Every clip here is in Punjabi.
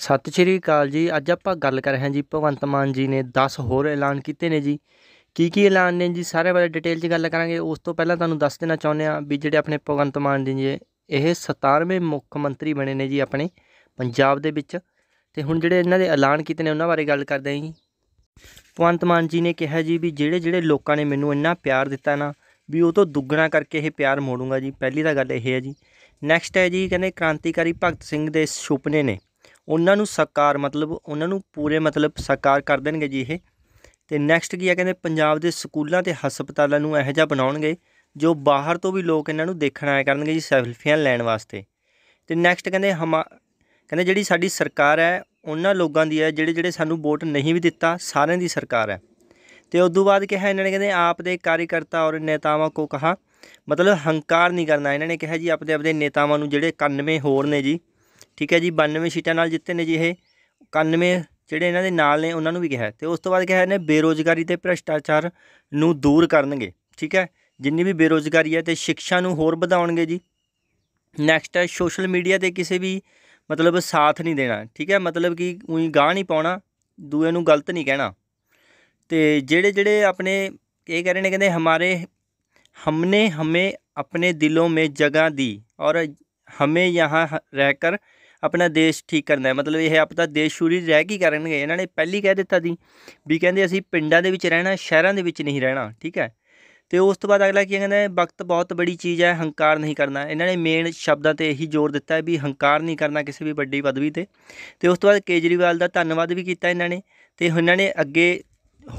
ਸਤਿ ਸ਼੍ਰੀ ਅਕਾਲ ਜੀ ਅੱਜ ਆਪਾਂ ਗੱਲ ਕਰ ਰਹੇ ਹਾਂ ਜੀ ਭਗਵੰਤ ਮਾਨ ਜੀ ਨੇ 10 ਹੋਰ ਐਲਾਨ ਕੀਤੇ ਨੇ ਜੀ ਕੀ ਕੀ ਐਲਾਨ ਨੇ ਜੀ ਸਾਰੇ ਬਾਰੇ ਡਿਟੇਲ 'ਚ ਗੱਲ ਕਰਾਂਗੇ ਉਸ ਤੋਂ ਪਹਿਲਾਂ ਤੁਹਾਨੂੰ ਦੱਸ ਦੇਣਾ ਚਾਹੁੰਦੇ ਆ ਵੀ ਜਿਹੜੇ ਆਪਣੇ ਭਗਵੰਤ ਮਾਨ ਜੀ ਨੇ ਇਹ 17ਵੇਂ ਮੁੱਖ ਮੰਤਰੀ ਬਣੇ ਨੇ ਜੀ ਆਪਣੇ ਪੰਜਾਬ ਦੇ ਵਿੱਚ ਤੇ ਹੁਣ ਜਿਹੜੇ ਇਹਨਾਂ ਦੇ ਐਲਾਨ ਕੀਤੇ ਨੇ ਉਹਨਾਂ ਬਾਰੇ ਗੱਲ ਕਰਦੇ ਆਂ ਜੀ ਭਗਵੰਤ ਮਾਨ ਜੀ ਨੇ ਕਿਹਾ ਜੀ ਵੀ ਜਿਹੜੇ ਜਿਹੜੇ ਲੋਕਾਂ ਨੇ ਮੈਨੂੰ ਇੰਨਾ ਪਿਆਰ ਦਿੱਤਾ ਨਾ ਵੀ ਉਹ ਤੋਂ ਦੁੱਗਣਾ ਕਰਕੇ ਇਹ ਪਿਆਰ ਮੋੜੂੰਗਾ ਜੀ ਪਹਿਲੀ ਤਾਂ ਗੱਲ ਇਹ ਹੈ ਜੀ ਨੈਕਸਟ ਹੈ ਜੀ ਕਹਿੰਦੇ ਕ੍ਰਾਂਤੀਕਾਰੀ ਭਗਤ ਸਿੰਘ ਦੇ ਸੁਪਨੇ ਨੇ ਉਹਨਾਂ ਨੂੰ ਸਰਕਾਰ ਮਤਲਬ ਉਹਨਾਂ ਨੂੰ ਪੂਰੇ ਮਤਲਬ ਸਰਕਾਰ ਕਰ ਦੇਣਗੇ ਜੀ ਇਹ ਤੇ ਨੈਕਸਟ ਕੀ ਆ ਕਹਿੰਦੇ ਪੰਜਾਬ ਦੇ ਸਕੂਲਾਂ ਤੇ ਹਸਪਤਾਲਾਂ ਨੂੰ ਇਹੋ ਜਿਹਾ ਬਣਾਉਣਗੇ ਜੋ ਬਾਹਰ ਤੋਂ ਵੀ ਲੋਕ ਇਹਨਾਂ ਨੂੰ ਦੇਖਣ ਆਇਆ ਕਰਨਗੇ ਜੀ ਸੈਲਫੀਆਂ ਲੈਣ ਵਾਸਤੇ ਤੇ ਨੈਕਸਟ ਕਹਿੰਦੇ ਹਮਾ ਕਹਿੰਦੇ ਜਿਹੜੀ ਸਾਡੀ ਸਰਕਾਰ ਹੈ ਉਹਨਾਂ ਲੋਕਾਂ ਦੀ ਹੈ ਜਿਹੜੇ ਜਿਹੜੇ ਸਾਨੂੰ ਵੋਟ ਨਹੀਂ ਵੀ ਦਿੱਤਾ ਸਾਰਿਆਂ ਦੀ ਸਰਕਾਰ ਹੈ ਤੇ ਉਸ ਤੋਂ ਬਾਅਦ ਕਿਹਾ ਇਹਨਾਂ ਨੇ ਕਹਿੰਦੇ ਆਪ ਦੇ ਕਾਰਜਕਰਤਾ ਔਰ ਨੇਤਾਵਾਂ ਕੋ ਕਹਾ ਮਤਲਬ ਹੰਕਾਰ ਨਹੀਂ ਕਰਨਾ ਇਹਨਾਂ ਨੇ ਕਿਹਾ ਜੀ ਆਪਦੇ ਆਪਦੇ ਨੇਤਾਵਾਂ ਨੂੰ ਜਿਹੜੇ 91 ਹੋਰ ਨੇ ਜੀ ਠੀਕ ਹੈ ਜੀ 92 ਸੀਟਾਂ ਨਾਲ ਜਿੱਤੇ ਨੇ ਜੀ ਇਹ 91 ਜਿਹੜੇ ਇਹਨਾਂ ਦੇ ਨਾਲ ਨੇ ਉਹਨਾਂ ਨੂੰ ਵੀ ਕਿਹਾ ਤੇ ਉਸ ਤੋਂ ਬਾਅਦ ਕਿਹਾ ਇਹਨੇ ਬੇਰੋਜ਼ਗਾਰੀ ਤੇ ਭ੍ਰਿਸ਼ਟਾਚਾਰ ਨੂੰ ਦੂਰ ਕਰਨਗੇ ਠੀਕ ਹੈ ਜਿੰਨੀ ਵੀ ਬੇਰੋਜ਼ਗਾਰੀ ਹੈ ਤੇ ਸਿੱਖਿਆ ਨੂੰ ਹੋਰ ਵਧਾਉਣਗੇ ਜੀ ਨੈਕਸਟ ਹੈ ਸੋਸ਼ਲ ਮੀਡੀਆ ਤੇ ਕਿਸੇ ਵੀ ਮਤਲਬ ਸਾਥ ਨਹੀਂ ਦੇਣਾ ਠੀਕ ਹੈ ਮਤਲਬ ਕਿ ਉਹੀ ਗਾਹ ਨਹੀਂ ਪਾਉਣਾ ਦੂਏ ਨੂੰ ਗਲਤ ਨਹੀਂ ਕਹਿਣਾ ਤੇ ਜਿਹੜੇ ਜਿਹੜੇ ਆਪਣੇ ਇਹ ਕਹਿ ਰਹੇ ਨੇ ਕਹਿੰਦੇ ਹਮਾਰੇ ਹਮੇ ਆਪਣੇ ਦਿਲੋਂ ਮੇ ਜਗਾ ਦੀ ਔਰ ਹਮੇ ਯਹਾਂ ਰਹਿ रहकर ਆਪਣਾ ਦੇਸ਼ ਠੀਕ ਕਰਨਾ ਹੈ ਮਤਲਬ ਇਹ ਤਾਂ ਦੇਸ਼ ਸ਼ੂਰੀ ਰਹਿ ਕੀ ਕਰਨਗੇ ਇਹਨਾਂ ਨੇ ਪਹਿਲੀ ਕਹਿ ਦਿੱਤਾ ਦੀ ਵੀ ਕਹਿੰਦੇ ਅਸੀਂ ਪਿੰਡਾਂ ਦੇ ਵਿੱਚ ਰਹਿਣਾ ਸ਼ਹਿਰਾਂ ਦੇ ਵਿੱਚ ਨਹੀਂ ਰਹਿਣਾ ਠੀਕ ਹੈ ਤੇ ਉਸ ਤੋਂ ਬਾਅਦ ਅਗਲਾ ਕੀ ਕਹਿੰਦਾ ਹੈ ਵਕਤ ਬਹੁਤ ਬੜੀ ਚੀਜ਼ ਹੈ ਹੰਕਾਰ ਨਹੀਂ ਕਰਨਾ ਇਹਨਾਂ ਨੇ ਮੇਨ ਸ਼ਬਦਾਂ ਤੇ ਇਹੀ ਜ਼ੋਰ ਦਿੱਤਾ ਹੈ ਵੀ ਹੰਕਾਰ ਨਹੀਂ ਕਰਨਾ ਕਿਸੇ ਵੀ ਵੱਡੀ ਪਦਵੀ ਤੇ ਤੇ ਉਸ ਤੋਂ ਬਾਅਦ ਕੇਜਰੀਵਾਲ ਦਾ ਧੰਨਵਾਦ ਵੀ ਕੀਤਾ ਇਹਨਾਂ ਨੇ ਤੇ ਇਹਨਾਂ ਨੇ ਅੱਗੇ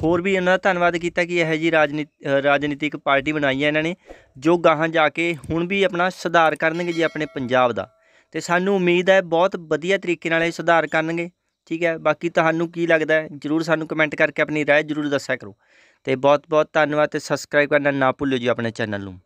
ਹੋਰ ਵੀ ਇਹਨਾਂ ਦਾ ਧੰਨਵਾਦ ਕੀਤਾ ਕਿ ਇਹ ਜੀ ਰਾਜਨੀਤਿਕ ਪਾਰਟੀ ਬਣਾਈ ਹੈ ਇਹਨਾਂ ਨੇ ਜੋ ਗਾਹਾਂ ਜਾ ਕੇ ਹੁਣ ਵੀ ਆਪਣਾ ਸੁਧਾਰ ਕਰਨਗੇ ਜੀ ਆਪਣੇ ਪੰਜਾਬ ਦਾ ਤੇ ਸਾਨੂੰ ਉਮੀਦ ਹੈ ਬਹੁਤ ਵਧੀਆ ਤਰੀਕੇ ਨਾਲ ਇਹ ਸੁਧਾਰ ਕਰਨਗੇ ਠੀਕ ਹੈ ਬਾਕੀ ਤੁਹਾਨੂੰ ਕੀ ਲੱਗਦਾ ਜਰੂਰ ਸਾਨੂੰ ਕਮੈਂਟ ਕਰਕੇ ਆਪਣੀ رائے ਜਰੂਰ ਦੱਸਿਆ ਕਰੋ ਤੇ ਬਹੁਤ ਬਹੁਤ ਧੰਨਵਾਦ ਤੇ ਸਬਸਕ੍ਰਾਈਬ ਕਰਨਾ ਨਾ ਭੁੱਲਿਓ ਜੀ ਆਪਣੇ ਚੈਨਲ ਨੂੰ